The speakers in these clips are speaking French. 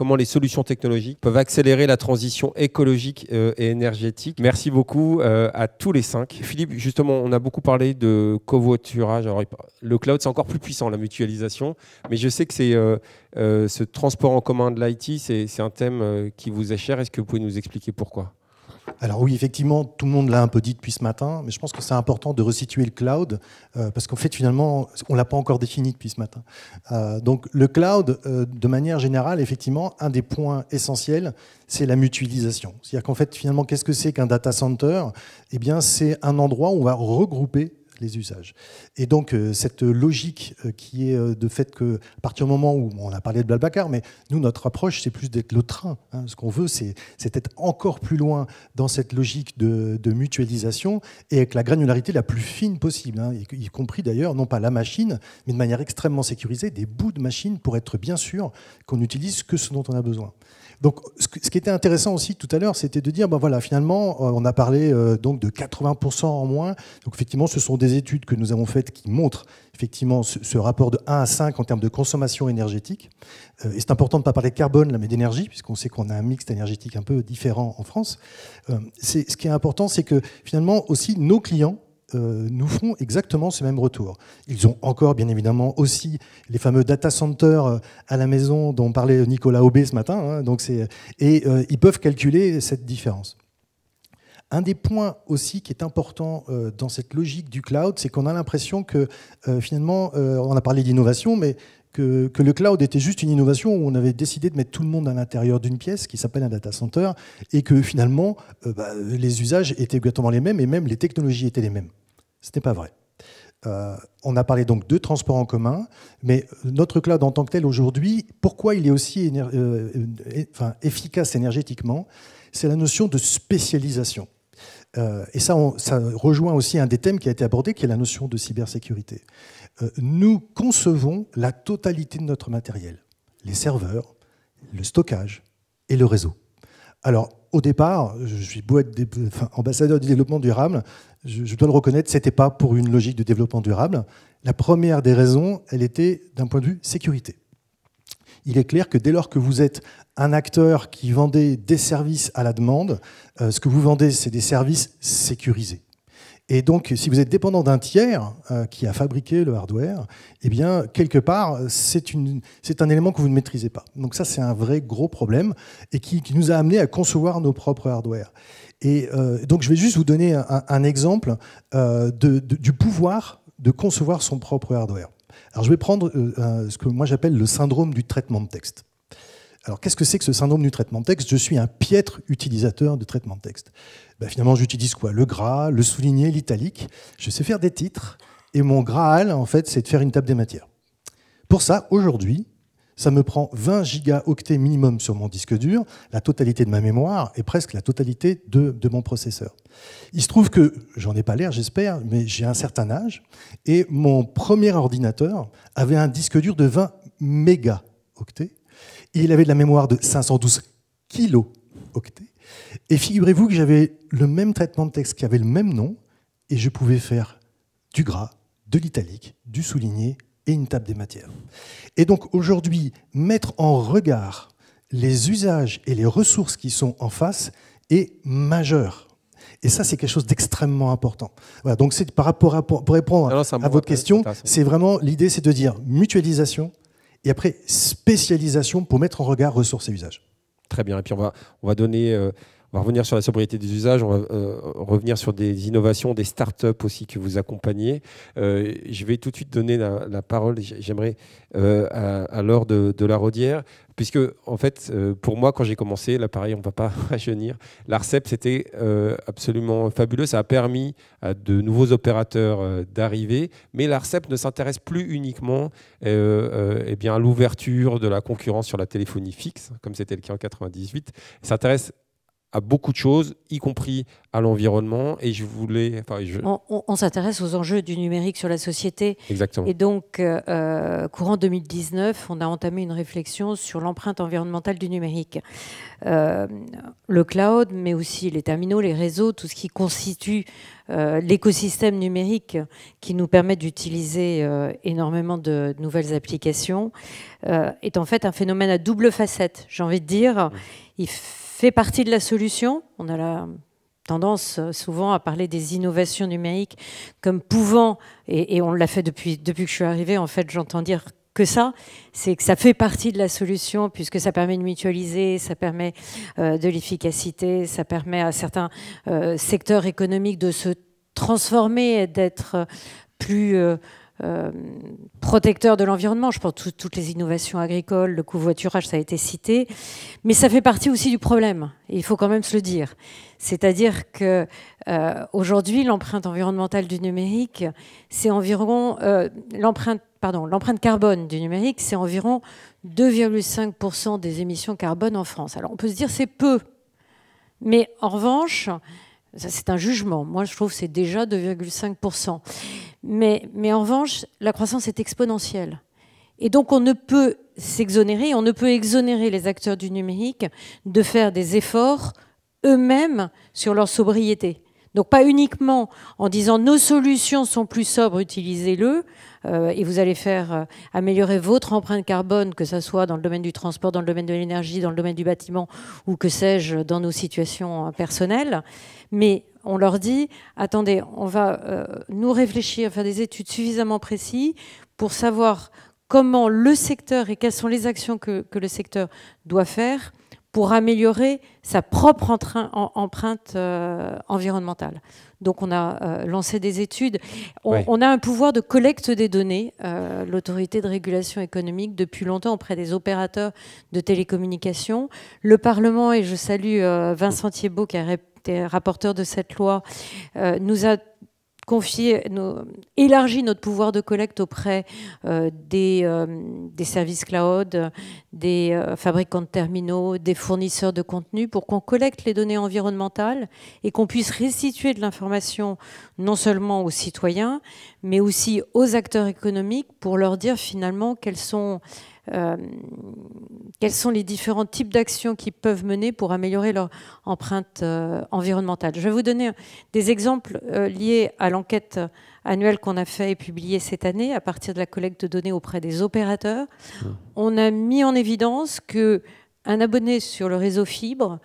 comment les solutions technologiques peuvent accélérer la transition écologique euh, et énergétique. Merci beaucoup euh, à tous les cinq. Philippe, justement, on a beaucoup parlé de covoiturage. le cloud, c'est encore plus puissant, la mutualisation, mais je sais que c'est euh, ce transport en commun de l'IT, c'est un thème qui vous est cher. Est-ce que vous pouvez nous expliquer pourquoi alors oui, effectivement, tout le monde l'a un peu dit depuis ce matin, mais je pense que c'est important de resituer le cloud, euh, parce qu'en fait, finalement, on ne l'a pas encore défini depuis ce matin. Euh, donc le cloud, euh, de manière générale, effectivement, un des points essentiels, c'est la mutualisation. C'est-à-dire qu'en fait, finalement, qu'est-ce que c'est qu'un data center Eh bien, c'est un endroit où on va regrouper les usages. Et donc euh, cette logique euh, qui est euh, de fait que, à partir du moment où on a parlé de Blablacar, mais nous, notre approche, c'est plus d'être le train. Hein. Ce qu'on veut, c'est être encore plus loin dans cette logique de, mutualisation et avec la granularité la plus fine possible, hein. y, compris d'ailleurs, non pas la machine, mais de manière extrêmement sécurisée, des bouts de machine pour être bien sûr qu'on n'utilise que ce dont on a besoin. Donc, ce qui était intéressant aussi tout à l'heure, c'était de dire, ben voilà, finalement, euh, on a parlé euh, donc de 80% en moins. Donc, effectivement, ce sont des études que nous avons faites qui montrent effectivement ce, rapport de 1 à 5 en termes de consommation énergétique. Euh, et c'est important de ne pas parler de carbone, mais d'énergie, puisqu'on sait qu'on a un mix énergétique un peu différent en France. C'est ce qui est important, c'est que finalement aussi nos clients euh, nous font exactement ce même retour. Ils ont encore, bien évidemment, aussi les fameux data centers euh, à la maison dont parlait Nicolas Aubé ce matin. Hein, et euh, ils peuvent calculer cette différence. Un des points aussi qui est important dans cette logique du cloud, c'est qu'on a l'impression que finalement, on a parlé d'innovation, mais que, le cloud était juste une innovation où on avait décidé de mettre tout le monde à l'intérieur d'une pièce qui s'appelle un data center et que finalement euh, bah, les usages étaient exactement les mêmes et même les technologies étaient les mêmes. Ce n'est pas vrai. Euh, on a parlé donc de transport en commun, mais notre cloud en tant que tel aujourd'hui, pourquoi il est aussi euh, efficace énergétiquement C'est la notion de spécialisation. et ça, ça rejoint aussi un des thèmes qui a été abordé, qui est la notion de cybersécurité. Euh, nous concevons la totalité de notre matériel, les serveurs, le stockage et le réseau. Alors, au départ, je suis ambassadeur du développement durable, je, dois le reconnaître, ce n'était pas pour une logique de développement durable. La première des raisons, elle était d'un point de vue sécurité. Il est clair que dès lors que vous êtes un acteur qui vendait des services à la demande, euh, ce que vous vendez, c'est des services sécurisés. Et donc, si vous êtes dépendant d'un tiers euh, qui a fabriqué le hardware, eh bien, quelque part, c'est un élément que vous ne maîtrisez pas. Donc ça, c'est un vrai gros problème et qui, nous a amené à concevoir nos propres hardware. Et euh, donc, je vais juste vous donner un, exemple euh, du pouvoir de concevoir son propre hardware. Alors, je vais prendre ce que moi j'appelle le syndrome du traitement de texte. Alors, qu'est-ce que c'est que ce syndrome du traitement de texte Je suis un piètre utilisateur de traitement de texte. Bah, finalement, j'utilise quoi Le gras, le souligné, l'italique. Je sais faire des titres. Et mon graal, en fait, c'est de faire une table des matières. Pour ça, aujourd'hui, ça me prend 20 gigaoctets minimum sur mon disque dur, la totalité de ma mémoire et presque la totalité de, mon processeur. Il se trouve que, j'en ai pas l'air j'espère, mais j'ai un certain âge, et mon premier ordinateur avait un disque dur de 20 mégaoctets, et il avait de la mémoire de 512 kilooctets, et figurez-vous que j'avais le même traitement de texte qui avait le même nom, et je pouvais faire du gras, de l'italique, du souligné et une table des matières. Et donc aujourd'hui, mettre en regard les usages et les ressources qui sont en face est majeur. Et ça, c'est quelque chose d'extrêmement important. Voilà, donc c'est par rapport à, pour répondre ah à votre question, c'est vraiment l'idée, c'est de dire mutualisation et après spécialisation pour mettre en regard ressources et usages. Très bien. Et puis on va, on va donner euh, on va revenir sur la sobriété des usages, on va euh, revenir sur des innovations, des startups aussi que vous accompagnez. Euh, je vais tout de suite donner la, parole, j'aimerais, euh, à, Laure de, la Rodière, puisque en fait, pour moi, quand j'ai commencé, l'appareil, on ne va pas rajeunir, l'ARCEP, c'était absolument fabuleux, ça a permis à de nouveaux opérateurs d'arriver, mais l'ARCEP ne s'intéresse plus uniquement eh bien, à l'ouverture de la concurrence sur la téléphonie fixe, comme c'était le cas en 98, s'intéresse à beaucoup de choses, y compris à l'environnement. Et je voulais. On, s'intéresse aux enjeux du numérique sur la société. Exactement. Et donc, euh, euh, courant 2019, on a entamé une réflexion sur l'empreinte environnementale du numérique. Euh, le cloud, mais aussi les terminaux, les réseaux, tout ce qui constitue l'écosystème numérique qui nous permet d'utiliser énormément de, nouvelles applications, est en fait un phénomène à double facette, j'ai envie de dire. Mmh. Il fait partie de la solution. On a la tendance euh, souvent à parler des innovations numériques comme pouvant, et, on l'a fait depuis, que je suis arrivée, en fait j'entends dire que ça, c'est que ça fait partie de la solution puisque ça permet de mutualiser, ça permet euh, de l'efficacité, ça permet à certains euh, secteurs économiques de se transformer et d'être plus... Euh, protecteur de l'environnement. Je pense toutes les innovations agricoles, le covoiturage, ça a été cité. Mais ça fait partie aussi du problème. il faut quand même se le dire. C'est-à-dire que euh, aujourd'hui, l'empreinte environnementale du numérique, c'est environ euh, l'empreinte l'empreinte carbone du numérique, c'est environ 2,5% des émissions carbone en France. Alors on peut se dire c'est peu, mais en revanche, c'est un jugement. Moi, je trouve que c'est déjà 2,5%. Mais, mais en revanche, la croissance est exponentielle. Et donc, on ne peut s'exonérer, on ne peut exonérer les acteurs du numérique de faire des efforts eux-mêmes sur leur sobriété. Donc pas uniquement en disant nos solutions sont plus sobres, utilisez-le, euh, et vous allez faire euh, améliorer votre empreinte carbone, que ce soit dans le domaine du transport, dans le domaine de l'énergie, dans le domaine du bâtiment, ou que sais-je, dans nos situations euh, personnelles. Mais on leur dit, attendez, on va euh, nous réfléchir, faire des études suffisamment précises pour savoir comment le secteur et quelles sont les actions que, le secteur doit faire pour améliorer sa propre empreinte euh, environnementale. Donc on a euh, lancé des études. On, a un pouvoir de collecte des données. L'autorité de régulation économique, depuis longtemps, auprès des opérateurs de télécommunications. Le Parlement, et je salue Vincent Thiebaud qui a répondu, était rapporteur de cette loi, euh, nous a confié, élargi notre pouvoir de collecte auprès euh, des, euh, des, services cloud, des fabricants de terminaux, des fournisseurs de contenu, pour qu'on collecte les données environnementales et qu'on puisse restituer de l'information non seulement aux citoyens, mais aussi aux acteurs économiques pour leur dire finalement quels sont euh, quels sont les différents types d'actions qu'ils peuvent mener pour améliorer leur empreinte euh, environnementale. Je vais vous donner des exemples euh, liés à l'enquête annuelle qu'on a fait et publiée cette année à partir de la collecte de données auprès des opérateurs. Ah. On a mis en évidence que un abonné sur le réseau fibre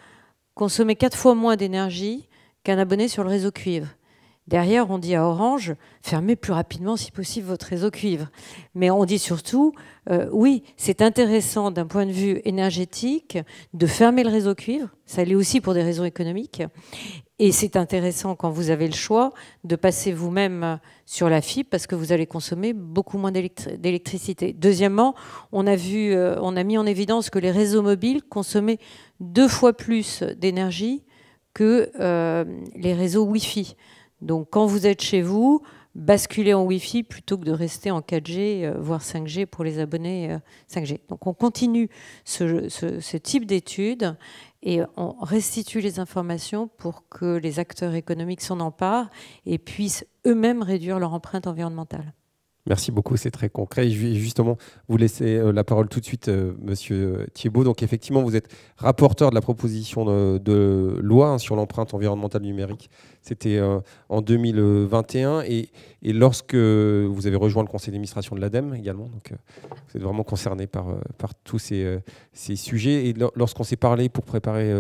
consommait quatre fois moins d'énergie qu'un abonné sur le réseau cuivre. Derrière, on dit à Orange, fermez plus rapidement si possible votre réseau cuivre. Mais on dit surtout, euh, oui, c'est intéressant d'un point de vue énergétique de fermer le réseau cuivre, ça l'est aussi pour des raisons économiques, et c'est intéressant quand vous avez le choix de passer vous-même sur la fibre parce que vous allez consommer beaucoup moins d'électricité. Deuxièmement, on a, vu, euh, on a mis en évidence que les réseaux mobiles consommaient deux fois plus d'énergie que euh, les réseaux Wi-Fi. Donc quand vous êtes chez vous, basculez en Wi-Fi plutôt que de rester en 4G, euh, voire 5G pour les abonnés 5G. Euh, Donc on continue ce, type d'études et on restitue les informations pour que les acteurs économiques s'en emparent et puissent eux-mêmes réduire leur empreinte environnementale. Merci beaucoup, c'est très concret. Je vais justement, vous laisser euh, la parole tout de suite, euh, Monsieur euh, Thiebaud. Donc, effectivement, vous êtes rapporteur de la proposition de, loi hein, sur l'empreinte environnementale numérique. C'était en 2021. Et, lorsque vous avez rejoint le conseil d'administration de l'ADEME également, donc vous êtes vraiment concerné par, par tous ces, sujets. Et lorsqu'on s'est parlé pour préparer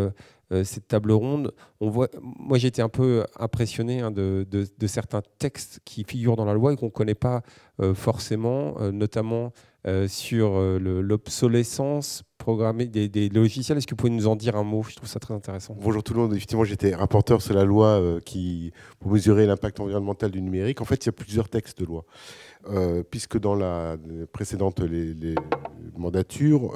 euh, cette table ronde, on voit, moi j'étais un peu impressionné hein, de, de, certains textes qui figurent dans la loi et qu'on ne connaît pas euh, forcément, euh, notamment euh, sur euh, l'obsolescence programmée des, logiciels. Est-ce que vous pouvez nous en dire un mot Je trouve ça très intéressant. Bonjour tout le monde. Effectivement, j'étais rapporteur sur la loi euh, qui, pour mesurer l'impact environnemental du numérique. En fait, il y a plusieurs textes de loi. puisque dans la précédente les, mandature,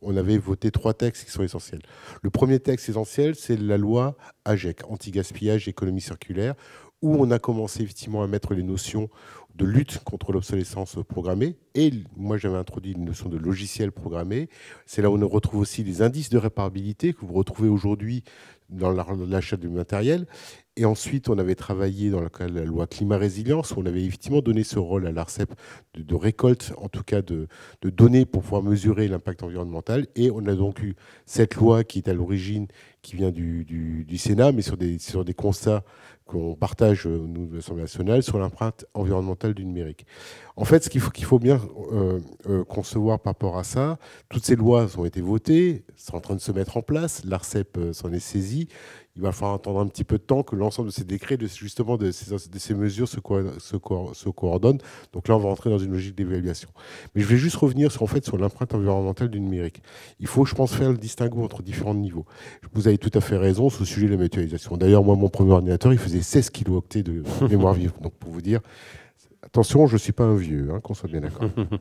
on avait voté trois textes qui sont essentiels. Le premier texte essentiel, c'est la loi AGEC, anti-gaspillage, économie circulaire, où on a commencé effectivement à mettre les notions de lutte contre l'obsolescence programmée. Et moi, j'avais introduit une notion de logiciel programmé. C'est là où on retrouve aussi les indices de réparabilité que vous retrouvez aujourd'hui dans l'achat du matériel. Et ensuite, on avait travaillé dans la, la, loi climat résilience, où on avait effectivement donné ce rôle à l'ARCEP de, récolte, en tout cas de, données pour pouvoir mesurer l'impact environnemental. Et on a donc eu cette loi qui est à l'origine, qui vient du, Sénat, mais sur des, constats qu'on partage, euh, nous, de l'Assemblée nationale, sur l'empreinte environnementale du numérique. En fait, ce qu'il faut, bien euh, euh, concevoir par rapport à ça, toutes ces lois ont été votées, sont en train de se mettre en place, l'ARCEP s'en est saisie il va falloir attendre un petit peu de temps que l'ensemble de ces décrets, de, justement de ces, mesures se, coordonnent. Donc là, on va rentrer dans une logique d'évaluation. Mais je vais juste revenir sur, en fait, sur l'empreinte environnementale du numérique. Il faut, je pense, faire le distinguo entre différents niveaux. Vous avez tout à fait raison sur le sujet de la mutualisation. D'ailleurs, moi, mon premier ordinateur, il faisait 16 kilooctets de mémoire vive. Donc pour vous dire, Attention, je ne suis pas un vieux, hein, qu'on soit bien d'accord.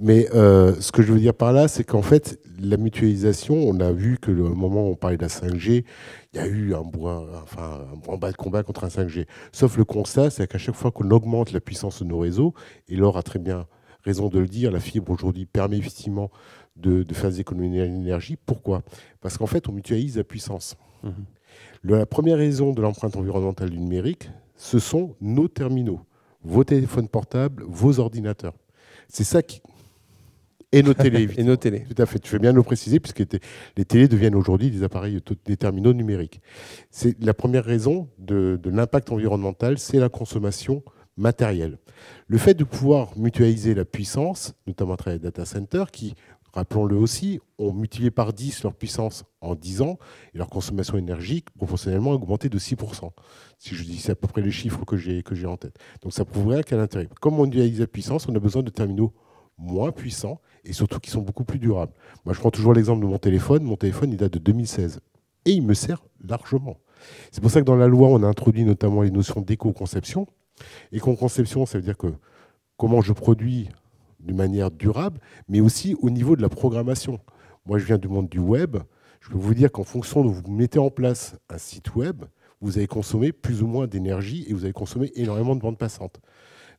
Mais euh, ce que je veux dire par là, c'est qu'en fait, la mutualisation, on a vu que le moment où on parlait de la 5G, il y a eu un bon enfin, bas de combat contre un 5G. Sauf le constat, c'est qu'à chaque fois qu'on augmente la puissance de nos réseaux, et Laure a très bien raison de le dire, la fibre aujourd'hui permet effectivement de, faire des économies d'énergie. Pourquoi Parce qu'en fait, on mutualise la puissance. Mhm. La première raison de l'empreinte environnementale du numérique, ce sont nos terminaux vos téléphones portables, vos ordinateurs. C'est ça qui. Et nos télés. et nos télés. Tout à fait. Tu fais bien le préciser, puisque les télés deviennent aujourd'hui des appareils, des terminaux numériques. C'est la première raison de, de l'impact environnemental, c'est la consommation matérielle. Le fait de pouvoir mutualiser la puissance, notamment à travers les data centers, qui Rappelons-le aussi, ont multiplié par 10 leur puissance en 10 ans et leur consommation énergique proportionnellement a augmenté de 6%. Si je dis, c'est à peu près les chiffres que j'ai, que j'ai en tête. Donc ça prouve qu'à l'intérêt. Comme on dualise la puissance, on a besoin de terminaux moins puissants et surtout qui sont beaucoup plus durables. Moi, je prends toujours l'exemple de mon téléphone. Mon téléphone, il date de 2016 et il me sert largement. C'est pour ça que dans la loi, on a introduit notamment les notions d'éco-conception. Éco-conception, ça veut dire que comment je produis de manière durable, mais aussi au niveau de la programmation. Moi, je viens du monde du web. Je peux vous dire qu'en fonction de vous mettez en place un site web, vous avez consommé plus ou moins d'énergie et vous avez consommé énormément de bande passante.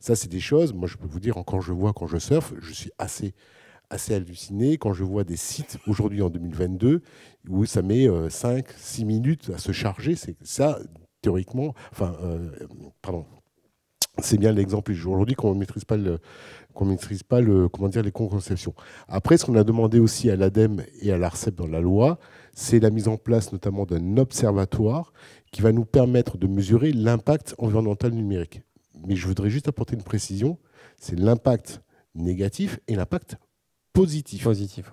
Ça, c'est des choses, moi, je peux vous dire, quand je vois, quand je surfe, je suis assez, assez halluciné quand je vois des sites aujourd'hui en 2022 où ça met 5, euh, 6 minutes à se charger. C'est ça, théoriquement, enfin, euh, pardon, c'est bien l'exemple aujourd'hui qu'on ne maîtrise pas maîtrise pas comment dire les conceptions. Après ce qu'on a demandé aussi à l'ADEME et à l'ARCEP dans la loi, c'est la mise en place notamment d'un observatoire qui va nous permettre de mesurer l'impact environnemental numérique. Mais je voudrais juste apporter une précision, c'est l'impact négatif et l'impact positif. Positif.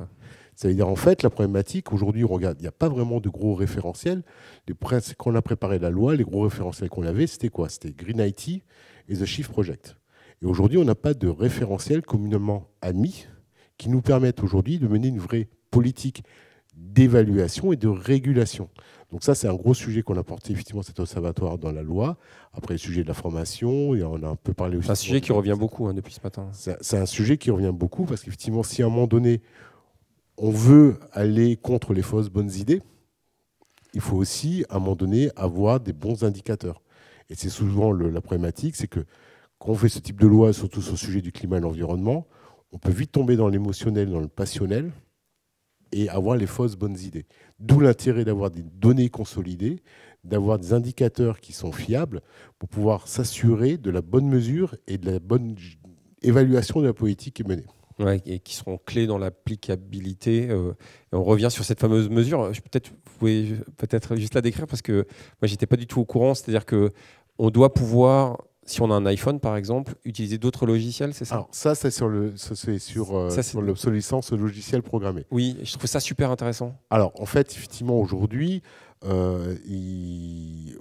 C'est-à-dire, en fait, la problématique, aujourd'hui, regarde, il n'y a pas vraiment de gros référentiels. quand on a préparé la loi, les gros référentiels qu'on avait, c'était quoi C'était Green IT et The Shift Project. Et aujourd'hui, on n'a pas de référentiel communément admis qui nous permettent aujourd'hui de mener une vraie politique d'évaluation et de régulation. Donc ça, c'est un gros sujet qu'on a porté effectivement cet observatoire dans la loi. Après, le sujet de la formation, et on a un peu parlé aussi. C'est un sujet qui revient beaucoup hein, depuis ce matin. C'est un sujet qui revient beaucoup parce qu'effectivement, si à un moment donné, on veut aller contre les fausses bonnes idées, il faut aussi, à un moment donné, avoir des bons indicateurs. Et c'est souvent la problématique, c'est que quand on fait ce type de loi, surtout sur le sujet du climat et de l'environnement, on peut vite tomber dans l'émotionnel, dans le passionnel, et avoir les fausses bonnes idées. D'où l'intérêt d'avoir des données consolidées, d'avoir des indicateurs qui sont fiables pour pouvoir s'assurer de la bonne mesure et de la bonne évaluation de la politique qui est menée et qui seront clés dans l'applicabilité. Euh, on revient sur cette fameuse mesure. Je, peut-être, vous pouvez peut-être juste la décrire parce que moi, j'étais pas du tout au courant. C'est-à-dire que on doit pouvoir, si on a un iPhone par exemple, utiliser d'autres logiciels, c'est ça Alors, ça, c'est sur le, l'obsolescence Oui, je trouve ça super intéressant. Alors, en fait, effectivement, aujourd'hui, euh, il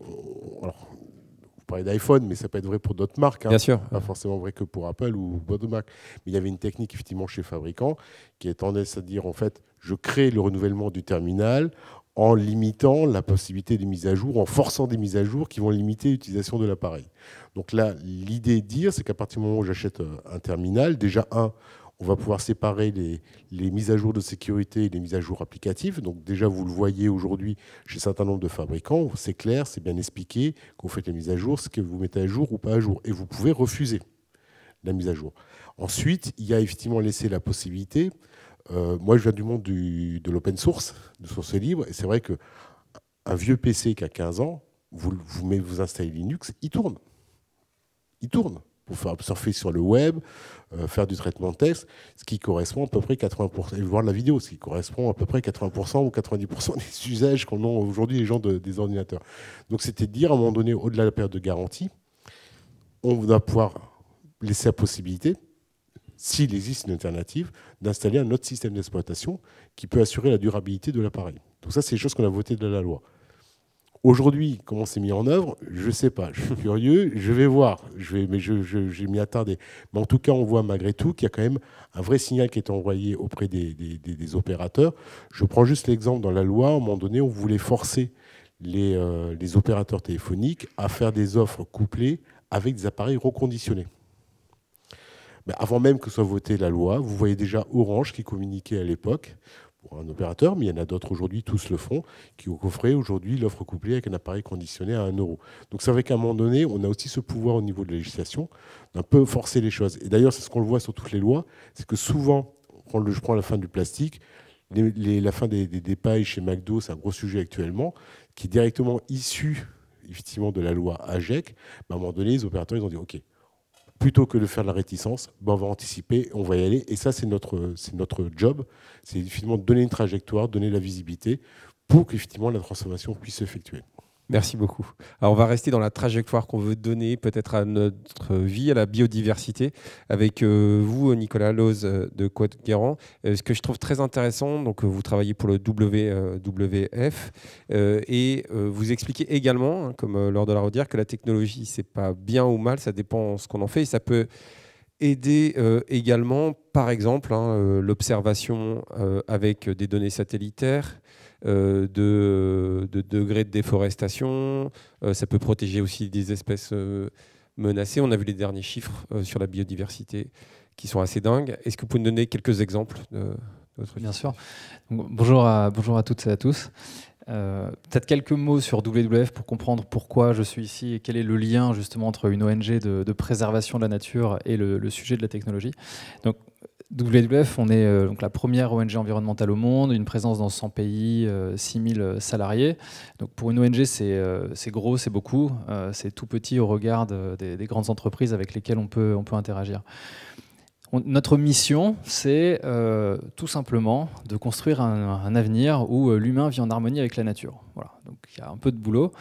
d'iPhone, mais ça peut être vrai pour d'autres marques. Hein. Bien sûr. Pas forcément vrai que pour Apple ou d'autres marques. Mais il y avait une technique, effectivement, chez fabricants qui est tendance à dire, en fait, je crée le renouvellement du terminal en limitant la possibilité des mises à jour, en forçant des mises à jour qui vont limiter l'utilisation de l'appareil. Donc là, l'idée de dire, c'est qu'à partir du moment où j'achète euh, un terminal, déjà, un, on va pouvoir séparer les, mises à jour de sécurité et les mises à jour applicatives. Donc déjà, vous le voyez aujourd'hui chez un certain nombre de fabricants, c'est clair, c'est bien expliqué, qu'on fait les mises à jour, ce que vous mettez à jour ou pas à jour. Et vous pouvez refuser la mise à jour. Ensuite, il y a effectivement laissé la possibilité, euh, moi je viens du monde de l'open source, de source libre, et c'est vrai que un vieux PC qui a 15 ans, vous, vous, vous installez Linux, il tourne. Il tourne pour faire surfer sur le web, euh, faire du traitement de texte, ce qui correspond à peu près 80%, et voir la vidéo, ce qui correspond à peu près 80% ou 90% des usages qu'ont aujourd'hui les gens des ordinateurs. Donc c'était dire à un moment donné, au-delà de la période de garantie, on va pouvoir laisser la possibilité, s'il existe une alternative, d'installer un autre système d'exploitation qui peut assurer la durabilité de l'appareil. Donc ça, c'est les choses qu'on a votées de la loi. Aujourd'hui, comment c'est mis en œuvre, je ne sais pas. Je suis curieux, je vais voir. Je vais, mais je, je, m'y Mais en tout cas, on voit malgré tout qu'il y a quand même un vrai signal qui est envoyé auprès des, opérateurs. Je prends juste l'exemple dans la loi. À un moment donné, on voulait forcer euh, les, opérateurs téléphoniques à faire des offres couplées avec des appareils reconditionnés. Mais avant même que soit votée la loi, vous voyez déjà Orange qui communiquait à l'époque pour un opérateur, mais il y en a d'autres aujourd'hui, tous le font, qui ont aujourd'hui l'offre couplée avec un appareil conditionné à 1 euro. Donc c'est vrai qu'à un moment donné, on a aussi ce pouvoir au niveau de la législation d'un peu forcer les choses. Et d'ailleurs, c'est ce qu'on le voit sur toutes les lois, c'est que souvent, je prends la fin du plastique, la fin des, dépailles pailles chez McDo, c'est un gros sujet actuellement, qui est directement issu effectivement de la loi AGEC. à un moment donné, les opérateurs, ils ont dit, OK, plutôt que de faire de la réticence, ben, on va anticiper, on va y aller. Et ça, c'est notre, notre job, c'est finalement donner une trajectoire, donner la visibilité pour qu'effectivement la transformation puisse s'effectuer. Merci beaucoup. Alors, on va rester dans la trajectoire qu'on veut donner peut-être à notre vie, à la biodiversité, avec euh, vous, Nicolas Loz euh, de Côte guerrand euh, ce que je trouve très intéressant, donc vous travaillez pour le WWF et vous expliquez également, hein, comme lors de la redire, que la technologie, c'est pas bien ou mal, ça dépend de ce qu'on en fait et ça peut aider également, par exemple, hein, l'observation avec des données satellitaires, euh, de, euh, de degrés de déforestation. Euh, ça peut protéger aussi des espèces menacées. On a vu les derniers chiffres sur la biodiversité qui sont assez dingues. Est-ce que vous pouvez nous donner quelques exemples de, Bien sûr. bonjour, à, bonjour à toutes et à tous. Peut-être quelques mots sur WWF pour comprendre pourquoi je suis ici et quel est le lien justement entre une ONG de, préservation de la nature et le, le, sujet de la technologie. Donc WWF, on est euh, donc la première ONG environnementale au monde, une présence dans 100 pays, 6000 euh, euh, salariés. Donc pour une ONG, c'est gros, c'est beaucoup, c'est tout petit au regard des, grandes entreprises avec lesquelles on peut, interagir. notre mission, c'est tout simplement de construire un, avenir où l'humain vit en harmonie avec la nature. Voilà, donc il y a un peu de boulot.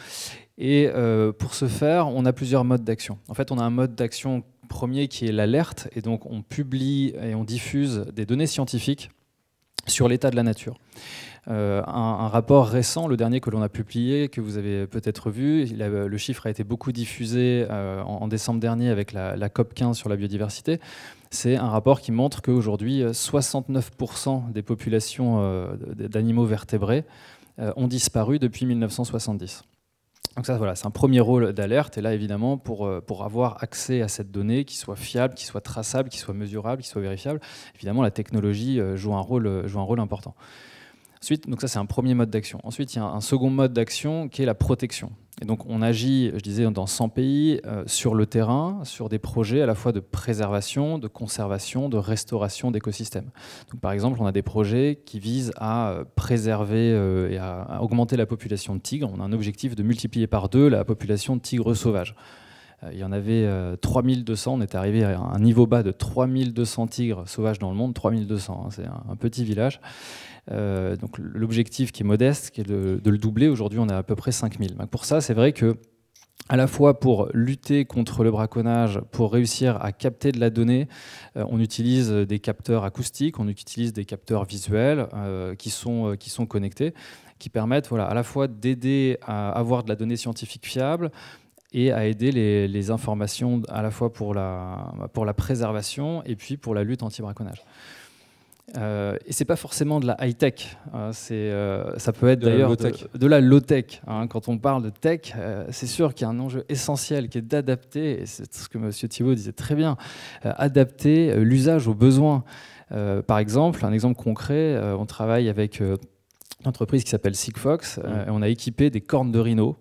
Et pour ce faire, on a plusieurs modes d'action. En fait, on a un mode d'action premier qui est l'alerte, et donc on publie et on diffuse des données scientifiques sur l'état de la nature. Euh, un, rapport récent, le dernier que l'on a publié, que vous avez peut-être vu, le chiffre a été beaucoup diffusé euh, en, décembre dernier avec la, COP 15 sur la biodiversité. C'est un rapport qui montre qu'aujourd'hui, 69% euh, des populations d'animaux vertébrés ont disparu depuis 1970. Donc ça, voilà, c'est un premier rôle d'alerte. Et là, évidemment, pour, euh, pour avoir accès à cette donnée, qui soit fiable, qui soit traçable, qui soit mesurable, qui soit vérifiable, évidemment, la technologie euh, joue un rôle, euh, joue un rôle important. Ensuite, donc ça c'est un premier mode d'action. Ensuite, il y a un second mode d'action qui est la protection. Et donc on agit, je disais, dans 100 pays, euh, sur le terrain, sur des projets à la fois de préservation, de conservation, de restauration d'écosystèmes. par exemple, on a des projets qui visent à euh, préserver euh, et à, à augmenter la population de tigres. On a un objectif de multiplier par deux la population de tigres sauvages. Euh, il y en avait 3200, euh, on est arrivé à un niveau bas de 3200 tigres sauvages dans le monde, 3200, hein, c'est un, petit village. Euh, donc l'objectif qui est modeste, qui est de, le doubler, aujourd'hui on est à peu près 5000. pour ça, c'est vrai que à la fois pour lutter contre le braconnage, pour réussir à capter de la donnée, on utilise des capteurs acoustiques, on utilise des capteurs visuels qui, sont, qui sont connectés, qui permettent voilà, à la fois d'aider à avoir de la donnée scientifique fiable, et à aider les, informations à la fois pour la, pour la préservation et puis pour la lutte anti-braconnage. Euh, et c'est pas forcément de la high tech, hein, C'est euh, ça peut être d'ailleurs de, la low tech. Hein. quand on parle de tech, euh, c'est sûr qu'il y a un enjeu essentiel qui est d'adapter, et c'est ce que M. Thibault disait très bien, euh, adapter l'usage aux besoins. par exemple, un exemple concret, on travaille avec une entreprise qui s'appelle Sigfox, mmh. et on a équipé des cornes de rhino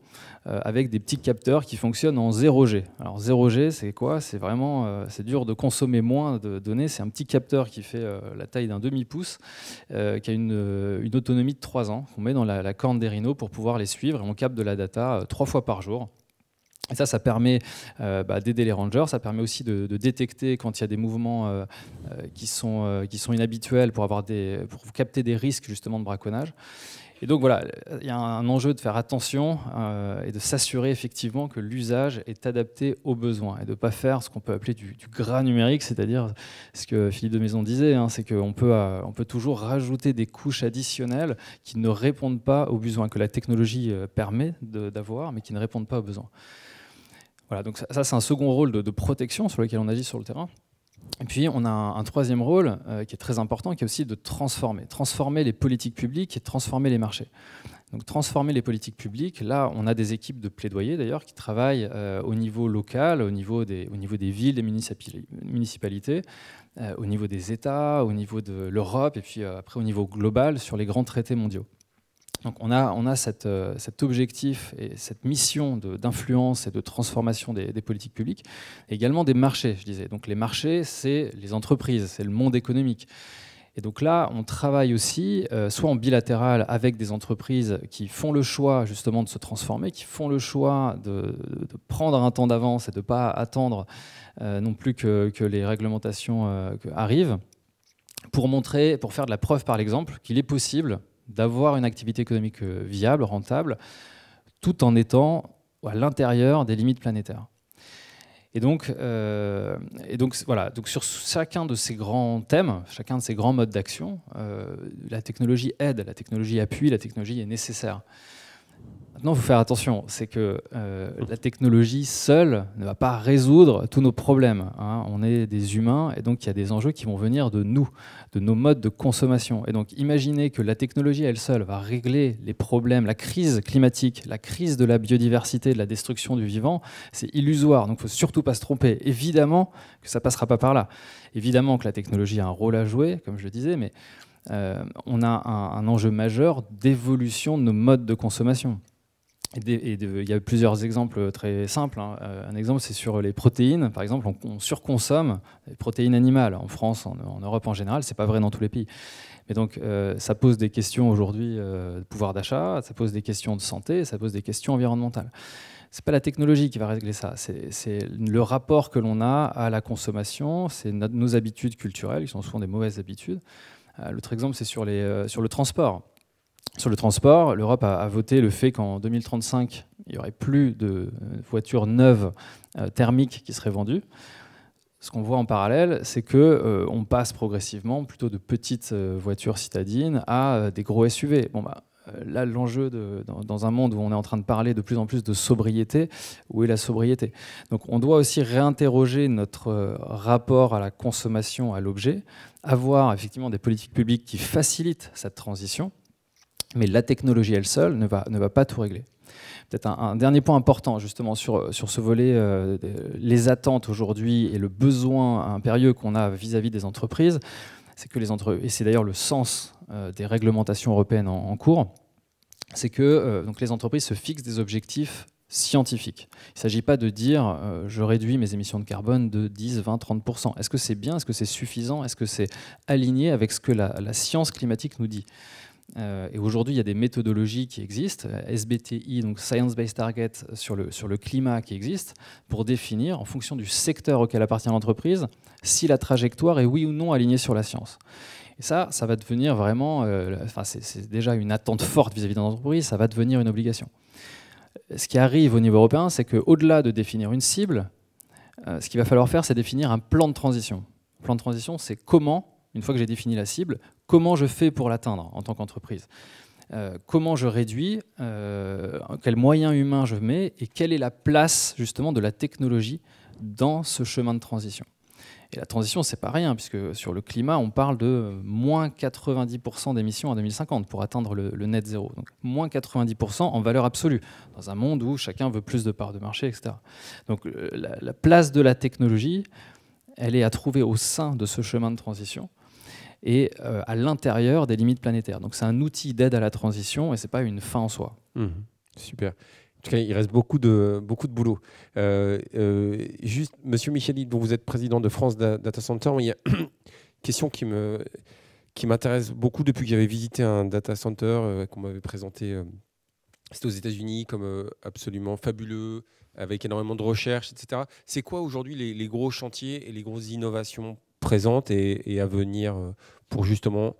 euh, avec des petits capteurs qui fonctionnent en 0G. Alors 0G, c'est quoi C'est vraiment, euh, c'est dur de consommer moins de données. C'est un petit capteur qui fait euh, la taille d'un demi-pouce, qui a une, autonomie de 3 ans, qu'on met dans la, corne des rhinos pour pouvoir les suivre. Et on capte de la data 3 fois par jour. Et ça, ça permet bah, d'aider les rangers, ça permet aussi de, détecter quand il y a des mouvements qui, sont, qui sont inhabituels pour, avoir pour capter des risques justement de braconnage. Et donc voilà, il y a un enjeu de faire attention euh, et de s'assurer effectivement que l'usage est adapté aux besoins et de ne pas faire ce qu'on peut appeler du, gras numérique, c'est-à-dire ce que Philippe de Maison disait, hein, c'est qu'on peut, euh, on peut toujours rajouter des couches additionnelles qui ne répondent pas aux besoins, que la technologie euh, permet d'avoir, mais qui ne répondent pas aux besoins. Voilà, donc ça, c'est un second rôle de protection sur lequel on agit sur le terrain. Et puis, on a un, troisième rôle euh, qui est très important, qui est aussi de transformer. Transformer les politiques publiques et transformer les marchés. Donc, transformer les politiques publiques, là, on a des équipes de plaidoyer, d'ailleurs, qui travaillent euh, au niveau local, au niveau des, au niveau des villes, des municipalités, euh, au niveau des États, au niveau de l'Europe, et puis après au niveau global sur les grands traités mondiaux. Donc on a, euh, cet objectif et cette mission d'influence et de transformation des, politiques publiques, également des marchés, je disais. Donc les marchés, c'est les entreprises, c'est le monde économique. Et donc là, on travaille aussi, euh, soit en bilatéral avec des entreprises qui font le choix justement de se transformer, qui font le choix de, prendre un temps d'avance et de ne pas attendre euh, non plus que, les réglementations arrivent, pour montrer, pour faire de la preuve par l'exemple, qu'il est possible d'avoir une activité économique euh, viable, rentable, tout en étant à l'intérieur des limites planétaires. Et donc, euh, donc voilà, donc sur chacun de ces grands thèmes, chacun de ces grands modes d'action, euh, la technologie aide, la technologie appuie, la technologie est nécessaire. Maintenant, il faut faire attention, c'est que euh, la technologie seule ne va pas résoudre tous nos problèmes. Hein. On est des humains et donc il y a des enjeux qui vont venir de nous, de nos modes de consommation. Et donc imaginez que la technologie elle seule va régler les problèmes, la crise climatique, la crise de la biodiversité, de la destruction du vivant, c'est illusoire. Donc il ne faut surtout pas se tromper. Évidemment que ça ne passera pas par là. Évidemment que la technologie a un rôle à jouer, comme je le disais, mais euh, on a un enjeu majeur d'évolution de nos modes de consommation il y a plusieurs exemples très simples. Hein. Euh, un exemple, c'est sur les protéines. Par exemple, on, surconsomme les protéines animales en France, en, Europe en général. C'est pas vrai dans tous les pays. Mais donc, euh, ça pose des questions aujourd'hui euh, de pouvoir d'achat, ça pose des questions de santé, ça pose des questions environnementales. C'est pas la technologie qui va régler ça. C'est le rapport que l'on a à la consommation, c'est nos habitudes culturelles, qui sont souvent des mauvaises habitudes. L'autre exemple, c'est sur, sur le transport sur le transport, l'Europe a, voté le fait qu'en 2035, il n'y aurait plus de euh, voitures neuves euh, thermiques qui seraient vendues. Ce qu'on voit en parallèle, c'est que euh, on passe progressivement plutôt de petites voitures citadines à des gros SUV. Bah, là, l'enjeu dans, dans, un monde où on est en train de parler de plus en plus de sobriété, où est la sobriété Donc, on doit aussi réinterroger notre rapport à la consommation, à l'objet, avoir effectivement des politiques publiques qui facilitent cette transition mais la technologie elle seule ne va, ne va pas tout régler. Peut-être un, dernier point important justement sur, euh, sur ce volet, euh, les attentes aujourd'hui et le besoin impérieux qu'on a vis-à-vis des entreprises, c'est que les et c'est d'ailleurs le sens euh, des réglementations européennes en, cours, c'est que donc les entreprises se fixent des objectifs scientifiques. Il ne s'agit pas de dire je réduis mes émissions de carbone de 10, 20, 30 Est-ce que c'est bien Est-ce que c'est suffisant Est-ce que c'est aligné avec ce que la science climatique nous dit euh, et aujourd'hui, il y a des méthodologies qui existent, SBTI, donc Science Based Target sur le, sur le climat qui existe, pour définir, en fonction du secteur auquel appartient l'entreprise, si la trajectoire est oui ou non alignée sur la science. Et ça, ça va devenir vraiment, euh, c'est déjà une attente forte vis-à-vis d'une entreprise, ça va devenir une obligation. Ce qui arrive au niveau européen, c'est qu'au-delà de définir une cible, euh, ce qu'il va falloir faire, c'est définir un plan de transition. Le plan de transition, c'est comment une fois que j'ai défini la cible, comment je fais pour l'atteindre en tant qu'entreprise euh, comment je réduis, quel euh, quels moyens humains je mets et quelle est la place justement de la technologie dans ce chemin de transition. Et la transition, c'est pas rien, puisque sur le climat, on parle de moins 90% d'émissions en 2050 pour atteindre le, net zéro. Donc moins 90% en valeur absolue, dans un monde où chacun veut plus de parts de marché, etc. Donc euh, la place de la technologie, elle est à trouver au sein de ce chemin de transition et euh, à l'intérieur des limites planétaires. Donc c'est un outil d'aide à la transition et c'est pas une fin en soi. Mmh. Super. En tout cas, il reste beaucoup de, beaucoup de boulot. Euh, euh, juste, Monsieur Micheli, dont vous êtes président de France Data Center, il y a une question qui me qui m'intéresse beaucoup depuis que j'avais visité un data center qu'on m'avait présenté. C'était aux États-Unis comme absolument fabuleux, avec énormément de recherche, etc. C'est quoi aujourd'hui les, les, gros chantiers et les grosses innovations présente et, à venir euh, pour justement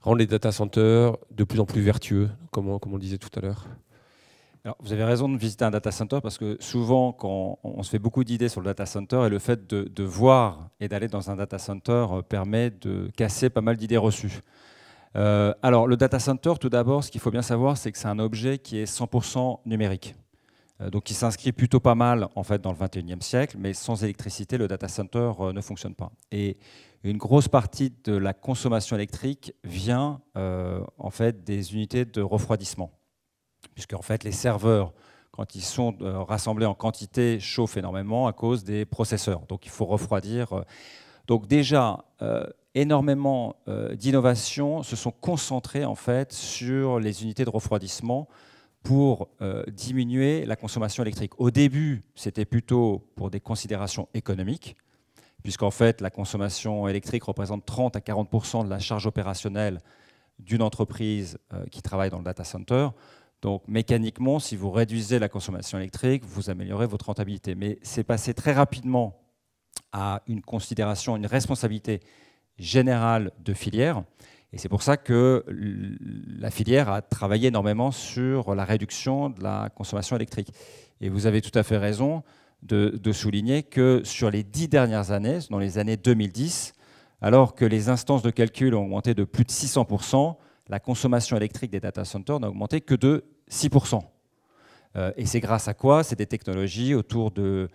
rendre les data centers de plus en plus vertueux, comme on, le disait tout à l'heure vous avez raison de visiter un data center parce que souvent, quand on, se fait beaucoup d'idées sur le data center et le fait de, voir et d'aller dans un data center euh, permet de casser pas mal d'idées reçues. Euh, alors, le data center, tout d'abord, ce qu'il faut bien savoir, c'est que c'est un objet qui est 100% numérique. Euh, donc qui s'inscrit plutôt pas mal en fait dans le 21e siècle, mais sans électricité, le data center euh, ne fonctionne pas. Et une grosse partie de la consommation électrique vient euh, en fait des unités de refroidissement, puisque en fait les serveurs quand ils sont rassemblés en quantité, chauffent énormément à cause des processeurs. Donc il faut refroidir. Donc déjà, énormément d'innovations se sont concentrées en fait sur les unités de refroidissement pour euh, diminuer la consommation électrique. Au début, c'était plutôt pour des considérations économiques, puisqu'en fait, la consommation électrique représente 30 à 40 de la charge opérationnelle d'une entreprise euh, qui travaille dans le data center. Donc mécaniquement, si vous réduisez la consommation électrique, vous améliorez votre rentabilité. Mais c'est passé très rapidement à une considération, une responsabilité générale de filière. Et c'est pour ça que la filière a travaillé énormément sur la réduction de la consommation électrique. Et vous avez tout à fait raison de, souligner que sur les dix dernières années, dans les années 2010, alors que les instances de calcul ont augmenté de plus de 600%, la consommation électrique des data centers n'a augmenté que de 6%. Euh, et c'est grâce à quoi C'est des technologies autour euh,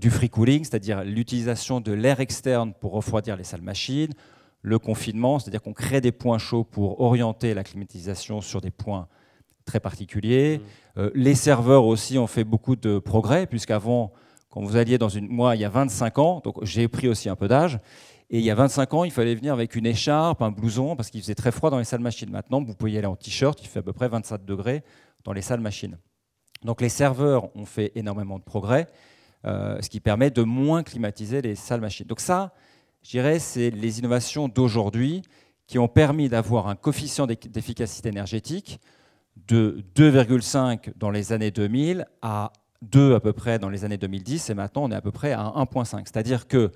du free cooling, c'est-à-dire l'utilisation de l'air externe pour refroidir les salles machines, le confinement, c'est-à-dire qu'on crée des points chauds pour orienter la climatisation sur des points très particuliers. Mm. Euh, les serveurs aussi ont fait beaucoup de progrès, puisqu'avant, quand vous alliez dans une... Moi, il y a 25 ans, donc j'ai pris aussi un peu d'âge, et il y a 25 ans, il fallait venir avec une écharpe, un blouson, parce qu'il faisait très froid dans les salles machines. Maintenant, vous pouvez y aller en t-shirt, il fait à peu près 27 degrés dans les salles machines. Donc les serveurs ont fait énormément de progrès, euh, ce qui permet de moins climatiser les salles machines. Donc ça, je dirais, c'est les innovations d'aujourd'hui qui ont permis d'avoir un coefficient d'efficacité énergétique de 2,5 dans les années 2000 à 2 à peu près dans les années 2010 et maintenant on est à peu près à 1,5. C'est-à-dire que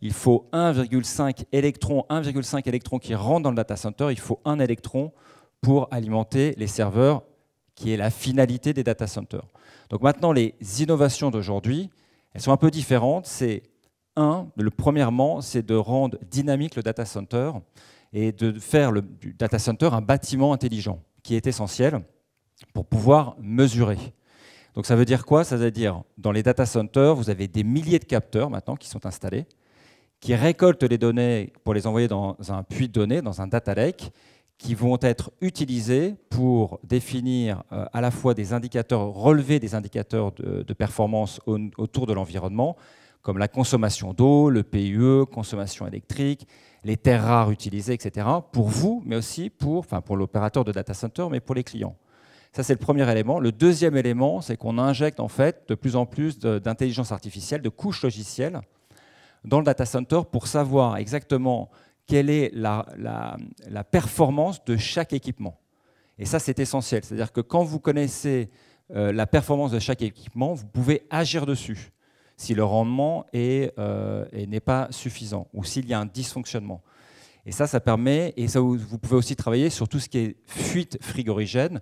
il faut 1,5 électron, 1,5 électron qui rentrent dans le data center, il faut un électron pour alimenter les serveurs qui est la finalité des data centers. Donc maintenant les innovations d'aujourd'hui, elles sont un peu différentes, c'est un, le premièrement, c'est de rendre dynamique le data center et de faire le, du data center un bâtiment intelligent, qui est essentiel pour pouvoir mesurer. Donc ça veut dire quoi Ça veut dire, dans les data centers, vous avez des milliers de capteurs maintenant qui sont installés, qui récoltent les données pour les envoyer dans un puits de données, dans un data lake, qui vont être utilisés pour définir euh, à la fois des indicateurs, relever des indicateurs de, performance autour de l'environnement, comme la consommation d'eau, le PUE, consommation électrique, les terres rares utilisées, etc., pour vous, mais aussi pour, pour l'opérateur de data center, mais pour les clients. Ça, c'est le premier élément. Le deuxième élément, c'est qu'on injecte en fait de plus en plus d'intelligence artificielle, de couches logicielles dans le data center pour savoir exactement quelle est la, performance de chaque équipement. Et ça, c'est essentiel. C'est-à-dire que quand vous connaissez euh, la performance de chaque équipement, vous pouvez agir dessus si le rendement euh, n'est pas suffisant ou s'il y a un dysfonctionnement. Et ça, ça permet, et ça, vous pouvez aussi travailler sur tout ce qui est fuite frigorigène,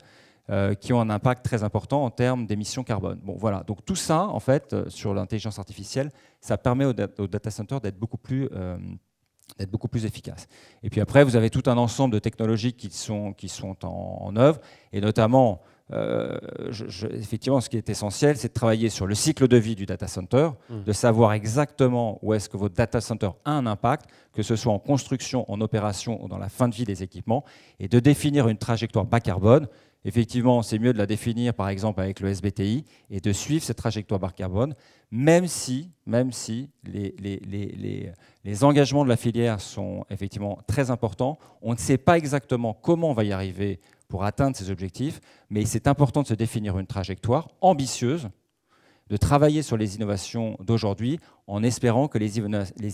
euh, qui ont un impact très important en termes d'émissions carbone. Bon, voilà. Donc tout ça, en fait, euh, sur l'intelligence artificielle, ça permet aux data centers d'être beaucoup plus euh, d'être beaucoup plus efficace. Et puis après, vous avez tout un ensemble de technologies qui sont, qui sont en, en œuvre, et notamment euh, effectivement, ce qui est essentiel, c'est de travailler sur le cycle de vie du data center, mm. de savoir exactement où est-ce que votre data center a un impact, que ce soit en construction, en opération ou dans la fin de vie des équipements, et de définir une trajectoire bas carbone. Effectivement, c'est mieux de la définir, par exemple, avec le SBTI et de suivre cette trajectoire bas carbone, même si, même si les, engagements de la filière sont effectivement très importants. On ne sait pas exactement comment on va y arriver pour atteindre ces objectifs, mais c'est important de se définir une trajectoire ambitieuse, de travailler sur les innovations d'aujourd'hui en espérant que les,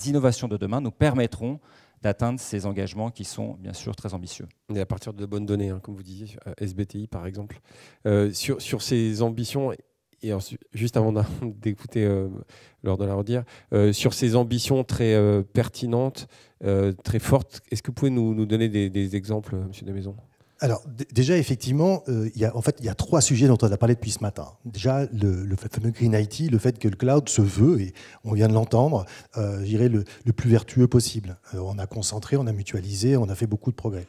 innovations de demain nous permettront d'atteindre ces engagements qui sont bien sûr très ambitieux. Et à partir de bonnes données, hein, comme vous disiez, euh, SBTI par exemple, euh, sur, ces ambitions et juste avant d'écouter euh, lors de la redire, sur ces ambitions très pertinentes, très fortes, est-ce que vous pouvez nous, nous donner des, des exemples, Monsieur Demaison alors déjà effectivement, euh, il y a, en fait il y a trois sujets dont on a parlé depuis ce matin. Déjà le, fameux Green IT, le fait que le cloud se veut et on vient de l'entendre, euh, le, plus vertueux possible. Euh, on a concentré, on a mutualisé, on a fait beaucoup de progrès.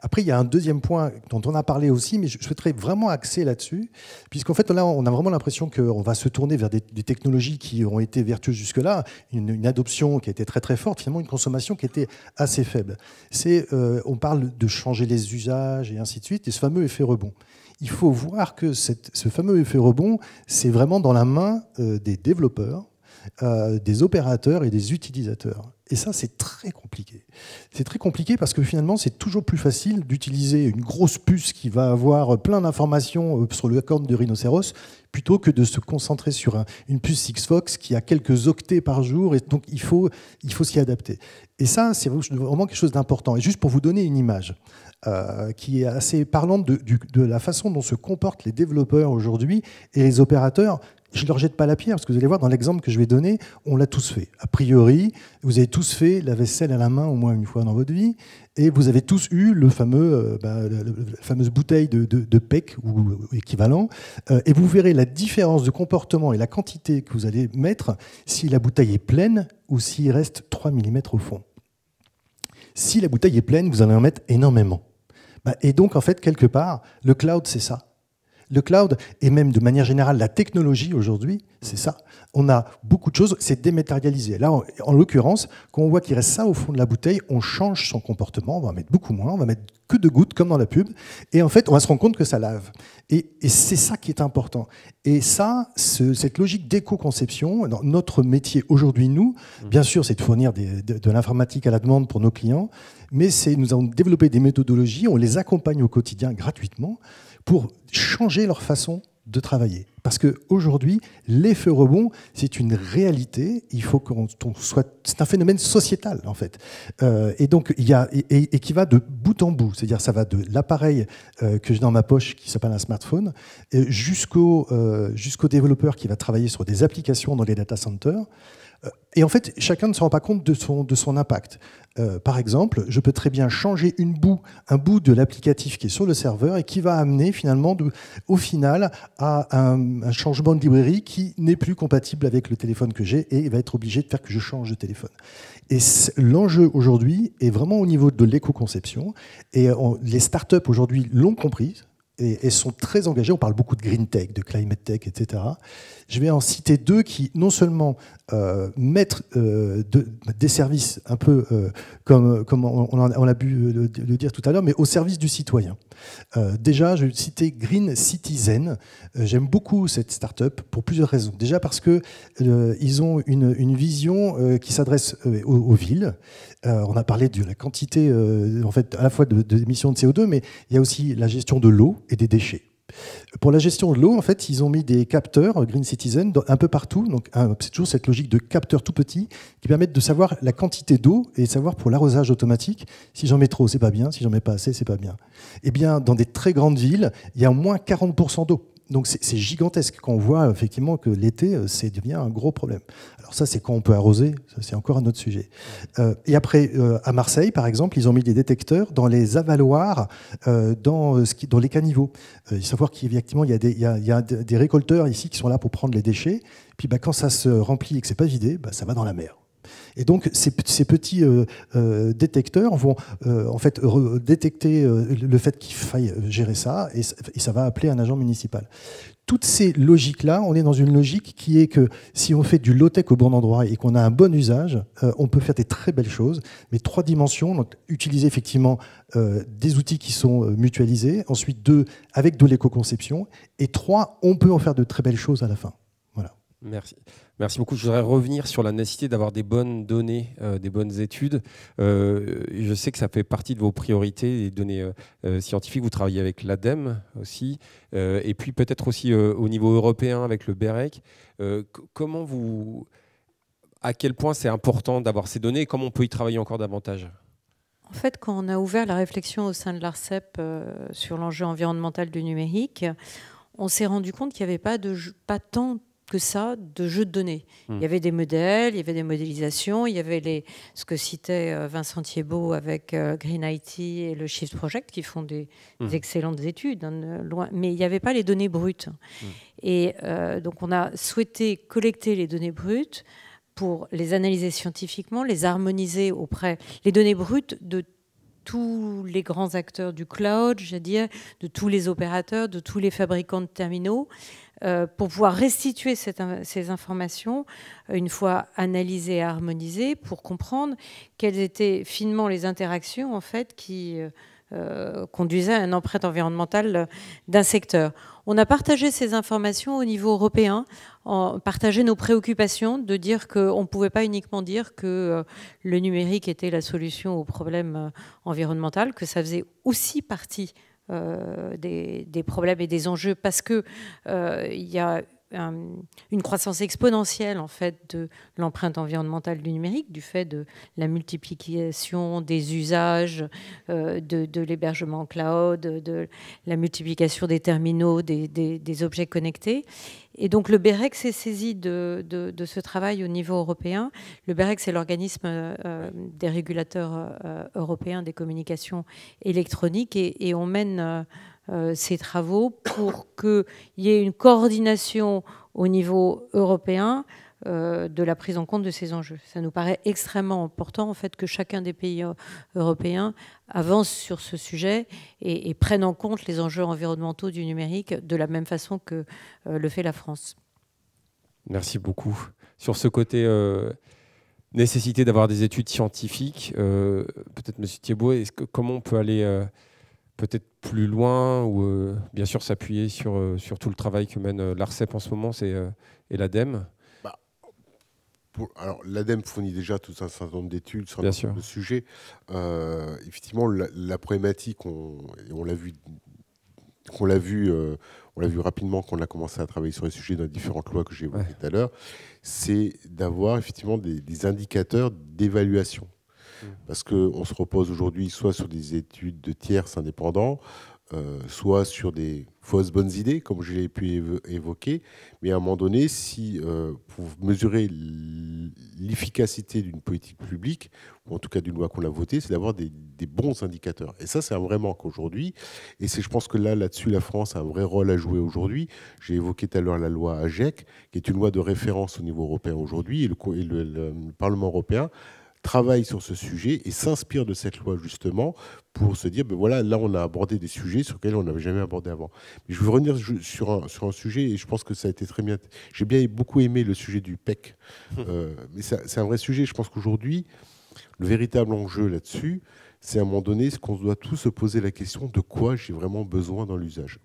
Après, il y a un deuxième point dont on a parlé aussi, mais je souhaiterais vraiment axer là-dessus, puisqu'en fait, là, on a vraiment l'impression qu'on va se tourner vers des, technologies qui ont été vertueuses jusque-là, une, adoption qui a été très très forte, finalement une consommation qui était assez faible. C'est, euh, on parle de changer les usages et ainsi de suite, et ce fameux effet rebond il faut voir que ce fameux effet rebond, c'est vraiment dans la main euh, des développeurs, euh, des opérateurs et des utilisateurs. Et ça, c'est très compliqué. C'est très compliqué parce que finalement, c'est toujours plus facile d'utiliser une grosse puce qui va avoir plein d'informations euh, sur le corne de rhinocéros plutôt que de se concentrer sur une puce Sixfox qui a quelques octets par jour. Et donc, il faut s'y adapter. Et ça, c'est vraiment quelque chose d'important. Et juste pour vous donner une image, euh, qui est assez parlante de, la façon dont se comportent les développeurs aujourd'hui et les opérateurs. Je ne leur jette pas la pierre, parce que vous allez voir, dans l'exemple que je vais donner, on l'a tous fait. A priori, vous avez tous fait la vaisselle à la main au moins une fois dans votre vie, et vous avez tous eu le fameux, euh, bah, la, fameuse bouteille de, PEC ou, équivalent, euh, et vous verrez la différence de comportement et la quantité que vous allez mettre si la bouteille est pleine ou s'il reste 3 mm au fond. Si la bouteille est pleine, vous allez en mettre énormément. Bah, et donc, en fait, quelque part, le cloud, c'est ça. Le cloud et même de manière générale la technologie aujourd'hui, c'est ça. On a beaucoup de choses, c'est dématérialisé. Là, en, l'occurrence, quand on voit qu'il reste ça au fond de la bouteille, on change son comportement, on va mettre beaucoup moins, on va mettre que de gouttes comme dans la pub, et en fait, on va se rendre compte que ça lave. Et, c'est ça qui est important. Et ça, cette logique d'éco-conception, notre métier aujourd'hui, nous, mmh. bien sûr, c'est de fournir de, de l'informatique à la demande pour nos clients, mais c'est nous avons développé des méthodologies, on les accompagne au quotidien gratuitement pour changer leur façon de travailler. Parce qu'aujourd'hui, l'effet rebond, c'est une réalité. Il faut qu'on soit. C'est un phénomène sociétal, en fait. Euh, et donc, il y a. Et, qui va de bout en bout. C'est-à-dire, ça va de l'appareil euh, que j'ai dans ma poche, qui s'appelle un smartphone, jusqu'au euh, jusqu'au développeur qui va travailler sur des applications dans les data centers, euh, et en fait, chacun ne se rend pas compte de son, de son impact. Euh, par exemple, je peux très bien changer une boue un bout de l'applicatif qui est sur le serveur et qui va amener finalement, au final, à un, changement de librairie qui n'est plus compatible avec le téléphone que j'ai et va être obligé de faire que je change de téléphone. Et l'enjeu aujourd'hui est vraiment au niveau de l'éco-conception. Et les euh, les startups aujourd'hui l'ont compris et, et sont très engagées. On parle beaucoup de green tech, de climate tech, etc. Je vais en citer deux qui, non seulement euh, mettent euh, des services, un peu euh, comme, comme on, on a pu le, dire tout à l'heure, mais au service du citoyen. Euh, déjà, je vais citer Green Citizen. J'aime beaucoup cette start-up pour plusieurs raisons. Déjà parce que ils ont une, vision qui s'adresse aux, villes. on a parlé de la quantité, en fait, à la fois d'émissions de, de CO2, mais il y a aussi la gestion de l'eau et des déchets. Pour la gestion de l'eau, en fait, ils ont mis des capteurs euh, Green Citizen un peu partout. Donc, ah, c'est toujours cette logique de capteurs tout petits qui permettent de savoir la quantité d'eau et savoir pour l'arrosage automatique si j'en mets trop, c'est pas bien. Si j'en mets pas assez, c'est pas bien. Eh bien, dans des très grandes villes, il y a au moins 40% d'eau donc c'est gigantesque quand on voit effectivement que l'été, euh, c'est devient un gros problème. Alors ça, c'est quand on peut arroser, c'est encore un autre sujet. Euh, et après, euh, à Marseille, par exemple, ils ont mis des détecteurs dans les avaloirs, dans, les caniveaux. il faut savoir qu'effectivement, il, y a, des, récolteurs ici qui sont là pour prendre les déchets. Puis bah, quand ça se remplit et que c'est pas vidé, bah, ça va dans la mer. Et donc ces, petits euh, euh, détecteurs vont euh, en fait détecter le fait qu'il faille gérer ça et, ça va appeler un agent municipal toutes ces logiques-là, on est dans une logique qui est que si on fait du low-tech au bon endroit et qu'on a un bon usage, on peut faire des très belles choses. Mais trois dimensions, donc utiliser effectivement des outils qui sont mutualisés, ensuite deux, avec de l'éco-conception, et trois, on peut en faire de très belles choses à la fin. Voilà. Merci. Merci beaucoup. Je voudrais revenir sur la nécessité d'avoir des bonnes données, euh, des bonnes études. Euh, je sais que ça fait partie de vos priorités, les données euh, scientifiques. Vous travaillez avec l'ADEME aussi, et puis peut-être aussi au niveau européen avec le BEREC. comment vous, à quel point c'est important d'avoir ces données et comment on peut y travailler encore davantage en fait, quand on a ouvert la réflexion au sein de l'ARCEP sur l'enjeu environnemental du numérique, on s'est rendu compte qu'il n'y avait pas, de, pas tant que ça de jeux de données. Il hmm. y avait des modèles, il y avait des modélisations, il y avait les, ce que citait euh, Vincent Thiebaud avec euh, Green IT et le Shift Project qui font des, hmm. excellentes études, hein, mais il n'y avait pas les données brutes. Hmm. Et euh, donc on a souhaité collecter les données brutes pour les analyser scientifiquement, les harmoniser auprès, les données brutes de tous les grands acteurs du cloud, j'allais dire, de tous les opérateurs, de tous les fabricants de terminaux, euh, pour pouvoir restituer ces informations, euh, une fois analysées et harmonisées, pour comprendre quelles étaient finement les interactions en fait, qui euh, conduisaient à une empreinte environnementale d'un secteur. On a partagé ces informations au niveau européen, partagé nos préoccupations, de dire qu'on ne pouvait pas uniquement dire que le numérique était la solution au problème environnemental, que ça faisait aussi partie euh, des, problèmes et des enjeux parce que euh, il y a une croissance exponentielle en fait de l'empreinte environnementale du numérique du fait de la multiplication des usages euh, de, l'hébergement cloud de la multiplication des terminaux des objets connectés et donc le BEREC s'est saisi de, ce travail au niveau européen. Le BEREC, c'est l'organisme euh, des régulateurs euh, européens des communications électroniques et, on mène euh, ces travaux pour qu'il y ait une coordination au niveau européen euh, de la prise en compte de ces enjeux. Ça nous paraît extrêmement important en fait que chacun des pays euh, européens avance sur ce sujet et, prenne en compte les enjeux environnementaux du numérique de la même façon que euh, le fait la France. Merci beaucoup. Sur ce côté nécessité d'avoir des études scientifiques, peut-être Monsieur Thiebaud, comment on peut aller peut-être plus loin ou bien sûr s'appuyer sur, sur tout le travail que mène l'ARCEP en ce moment c'est, et l'ADEME alors l'ADEME fournit déjà tout un certain nombre d'études sur le sujet. Euh, effectivement, la, problématique, on, l'a vu, qu'on euh, on l'a vu rapidement quand on a commencé à travailler sur les sujets dans les différentes lois que j'ai évoquées tout à l'heure, c'est d'avoir effectivement des, indicateurs d'évaluation. Mmh. Parce qu'on se repose aujourd'hui soit sur des études de tiers indépendants, euh, soit sur des fausses bonnes idées, comme je l'ai pu évoquer, mais à un moment donné, si euh, pour mesurer l'efficacité d'une politique publique, ou en tout cas d'une loi qu'on a votée, c'est d'avoir des, bons indicateurs. Et ça, c'est vraiment vrai aujourd'hui. Et c'est, je pense que là, là-dessus, la France a un vrai rôle à jouer aujourd'hui. J'ai évoqué tout à l'heure la loi AGEC, qui est une loi de référence au niveau européen aujourd'hui, et, le Parlement européen travaille sur ce sujet et s'inspire de cette loi justement pour se dire, ben voilà, là on a abordé des sujets sur lesquels on n'avait jamais abordé avant. Mais je veux revenir sur un, sur un sujet et je pense que ça a été très bien. J'ai bien beaucoup aimé le sujet du PEC, hum. euh, mais c'est un vrai sujet. Je pense qu'aujourd'hui, le véritable enjeu là-dessus, c'est à un moment donné ce qu'on doit tous se poser la question de quoi j'ai vraiment besoin dans l'usage.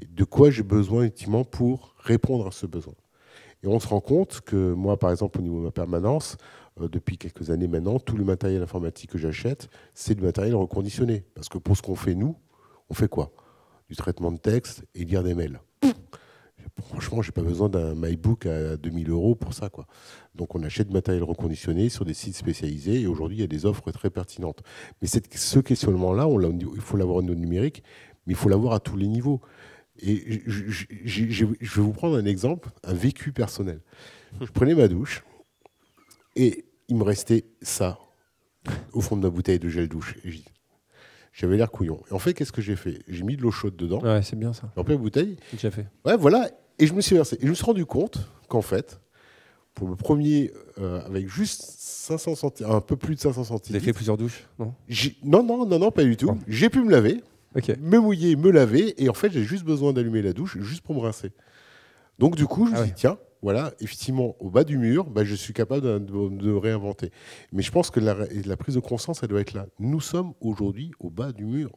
De quoi j'ai besoin effectivement pour répondre à ce besoin. Et on se rend compte que moi, par exemple, au niveau de ma permanence, euh, depuis quelques années maintenant, tout le matériel informatique que j'achète, c'est du matériel reconditionné. Parce que pour ce qu'on fait, nous, on fait quoi Du traitement de texte et lire des mails. Franchement, j'ai pas besoin d'un MyBook à 2000 euros pour ça. Quoi. Donc, on achète du matériel reconditionné sur des sites spécialisés et aujourd'hui, il y a des offres très pertinentes. Mais ce questionnement-là, il faut l'avoir au niveau numérique, mais il faut l'avoir à tous les niveaux. Et je vais vous prendre un exemple, un vécu personnel. Je prenais ma douche, et il me restait ça au fond de ma bouteille de gel douche. J'avais l'air couillon. Et en fait, qu'est-ce que j'ai fait J'ai mis de l'eau chaude dedans. Ouais, c'est bien ça. J'ai rempli la bouteille. fait. Ouais, voilà. Et je me suis versé. Et je me suis rendu compte qu'en fait, pour le premier, euh, avec juste 500 centi... un peu plus de 500 centilitres. Vous avez fait plusieurs douches Non, non, non, non, non, pas du tout. J'ai pu me laver, me mouiller, me laver. Et en fait, j'ai juste besoin d'allumer la douche, juste pour me rincer. Donc, du coup, je me ah suis dit, tiens, voilà, effectivement, au bas du mur, bah, je suis capable de, réinventer. Mais je pense que la, la prise de conscience, elle doit être là. Nous sommes aujourd'hui au bas du mur.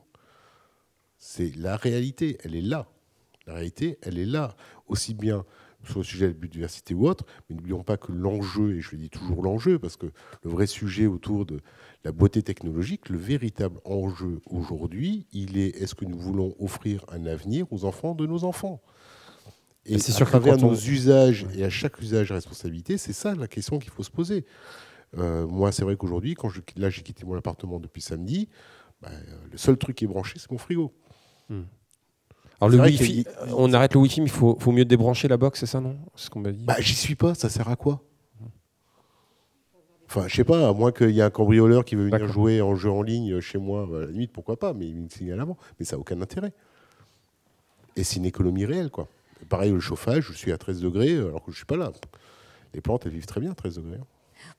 C'est la réalité, elle est là. La réalité, elle est là. Aussi bien sur le sujet de la biodiversité ou autre, mais n'oublions pas que l'enjeu, et je le dis toujours l'enjeu, parce que le vrai sujet autour de la beauté technologique, le véritable enjeu aujourd'hui, il est est-ce que nous voulons offrir un avenir aux enfants de nos enfants et c'est sûr à nos usages et à chaque usage responsabilité, c'est ça la question qu'il faut se poser. Euh, moi, c'est vrai qu'aujourd'hui, quand je, là j'ai quitté mon appartement depuis samedi, bah, euh, le seul truc qui est branché, c'est mon frigo. Hmm. Alors le wifi, euh, on arrête le wifi, mais il faut, mieux débrancher la box, c'est ça non C'est ce qu'on m'a dit. Bah, j'y suis pas, ça sert à quoi hmm. Enfin, je sais pas, à moins qu'il y ait un cambrioleur qui veut venir jouer en jeu en ligne chez moi, bah, à la limite, pourquoi pas, mais il me signale avant. Mais ça n'a aucun intérêt. Et c'est une économie réelle, quoi. Pareil, le chauffage, je suis à 13 degrés alors que je ne suis pas là. Les plantes, elles vivent très bien à 13 degrés. Hein.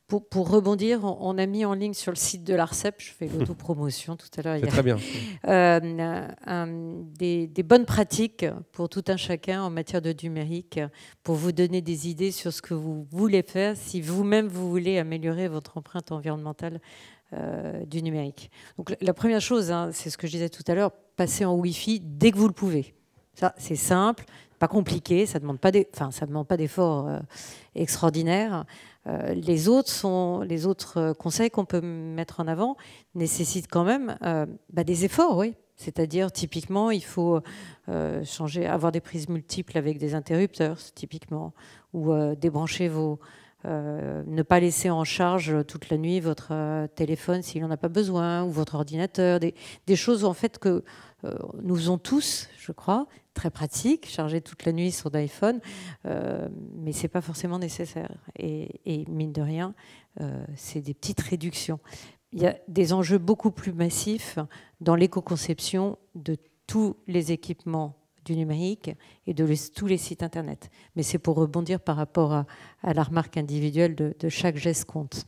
Pour, rebondir, on, a mis en ligne sur le site de l'ARCEP, je fais l'autopromotion tout à l'heure. Très bien. Euh, des, bonnes pratiques pour tout un chacun en matière de numérique, pour vous donner des idées sur ce que vous voulez faire, si vous-même vous voulez améliorer votre empreinte environnementale euh, du numérique. Donc la, première chose, hein, c'est ce que je disais tout à l'heure, passez en Wi-Fi dès que vous le pouvez. Ça, c'est simple, pas compliqué, ça demande pas des, enfin demande pas d'efforts euh, extraordinaires. Euh, les autres sont, les autres euh, conseils qu'on peut mettre en avant nécessitent quand même bah, des efforts, oui. C'est-à-dire typiquement, il faut changer, avoir des prises multiples avec des interrupteurs, typiquement, ou débrancher vos euh, ne pas laisser en charge toute la nuit votre euh, téléphone s'il n'en a pas besoin, ou votre ordinateur, des, choses en fait que euh, nous faisons tous, je crois, très pratiques, charger toute la nuit sur d'iPhone mais ce n'est pas forcément nécessaire. Et, et mine de rien, c'est des petites réductions. Il y a des enjeux beaucoup plus massifs dans l'éco-conception de tous les équipements du numérique et de tous les sites Internet. Mais c'est pour rebondir par rapport à, la remarque individuelle de, chaque geste compte.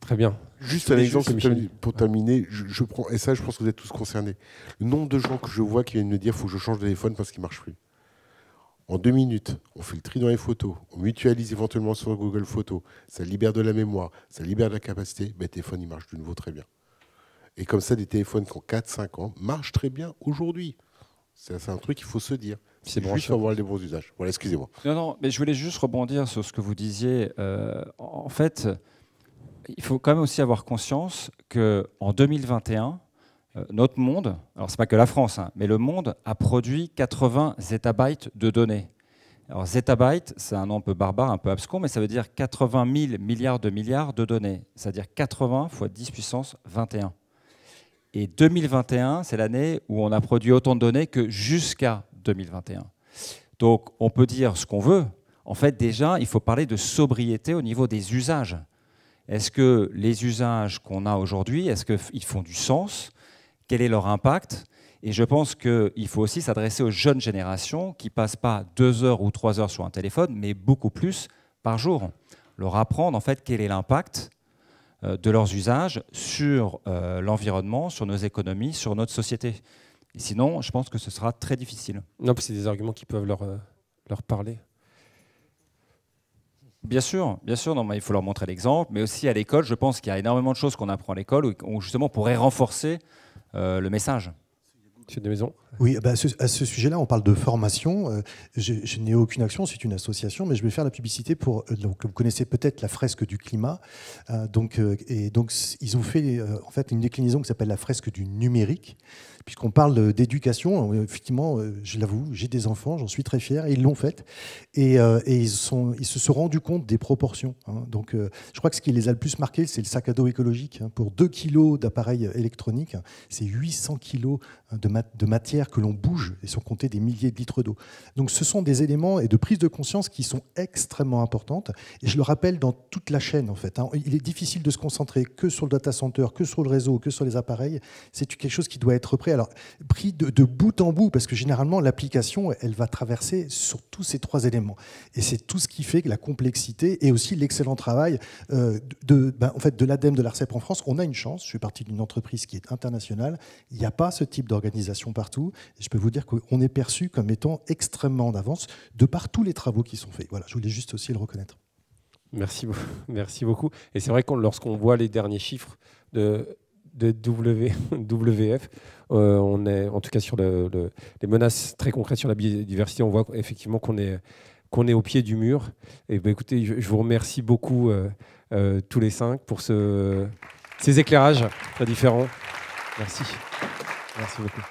Très bien. Juste un exemple pour terminer, je, prends, et ça je pense que vous êtes tous concernés. Le nombre de gens que je vois qui viennent me dire faut que je change de téléphone parce qu'il ne marche plus. En deux minutes, on fait le tri dans les photos, on mutualise éventuellement sur Google Photos, ça libère de la mémoire, ça libère de la capacité, le téléphone il marche de nouveau très bien. Et comme ça, des téléphones qui ont 4-5 ans marchent très bien aujourd'hui. C'est un truc qu'il faut se dire. C'est Juste avoir les bons usages. Voilà, excusez-moi. Non, non, mais je voulais juste rebondir sur ce que vous disiez. Euh, en fait, il faut quand même aussi avoir conscience que qu'en 2021, euh, notre monde, alors c'est pas que la France, hein, mais le monde a produit 80 zettabytes de données. Alors zettabyte, c'est un nom un peu barbare, un peu abscon, mais ça veut dire 80 000 milliards de milliards de données, c'est-à-dire 80 fois 10 puissance 21. Et 2021, c'est l'année où on a produit autant de données que jusqu'à 2021. Donc on peut dire ce qu'on veut. En fait, déjà, il faut parler de sobriété au niveau des usages. Est-ce que les usages qu'on a aujourd'hui, est-ce qu'ils font du sens Quel est leur impact Et je pense qu'il faut aussi s'adresser aux jeunes générations qui passent pas deux heures ou trois heures sur un téléphone, mais beaucoup plus par jour. Leur apprendre en fait quel est l'impact euh, de leurs usages sur euh, l'environnement, sur nos économies, sur notre société. Et sinon, je pense que ce sera très difficile. Non, c'est des arguments qui peuvent leur, euh, leur parler. Bien sûr, bien sûr, non, mais il faut leur montrer l'exemple, mais aussi à l'école, je pense qu'il y a énormément de choses qu'on apprend à l'école où, justement on pourrait renforcer le message. Monsieur maisons. Oui, bah, à ce sujet-là, on parle de formation. Euh, je, n'ai aucune action, c'est une association, mais je vais faire la publicité pour. Euh, donc, vous connaissez peut-être la fresque du climat. Euh, donc, et donc, ils ont fait en fait une déclinaison qui s'appelle la fresque du numérique, puisqu'on parle d'éducation. Effectivement, je l'avoue, j'ai des enfants, j'en suis très fier, et ils l'ont faite. Et, ils, se sont rendus compte des proportions. Hein. Donc, je crois que ce qui les a le plus marqués, c'est le sac à dos écologique. Hein. Pour 2 kg d'appareils électroniques, hein, c'est 800 kg de matière que l'on bouge, et sans compter des milliers de litres d'eau. Donc ce sont des éléments et de prise de conscience qui sont extrêmement importantes. Et je le rappelle dans toute la chaîne, en fait. Hein. Il est difficile de se concentrer que sur le data center, que sur le réseau, que sur les appareils. C'est quelque chose qui doit être pris. Alors, pris de, bout en bout, parce que généralement, l'application, elle va traverser sur tous ces trois éléments. Et c'est tout ce qui fait que la complexité et aussi l'excellent travail euh, de, de ben, en fait, de l'ADEME, de l'ARCEP en France. On a une chance. Je suis parti d'une entreprise qui est internationale. Il n'y a pas ce type d'organisation partout je peux vous dire qu'on est perçu comme étant extrêmement en avance de par tous les travaux qui sont faits. Voilà, je voulais juste aussi le reconnaître. Merci, beaucoup. merci beaucoup. Et c'est vrai que lorsqu'on voit les derniers chiffres de, de WWF, WF, euh, on est en tout cas sur le, les menaces très concrètes sur la biodiversité, on voit effectivement qu'on est qu'on est au pied du mur. Et ben, écoutez, je, vous remercie beaucoup euh, euh, tous les cinq pour ce, ces éclairages très différents. Merci. Merci beaucoup.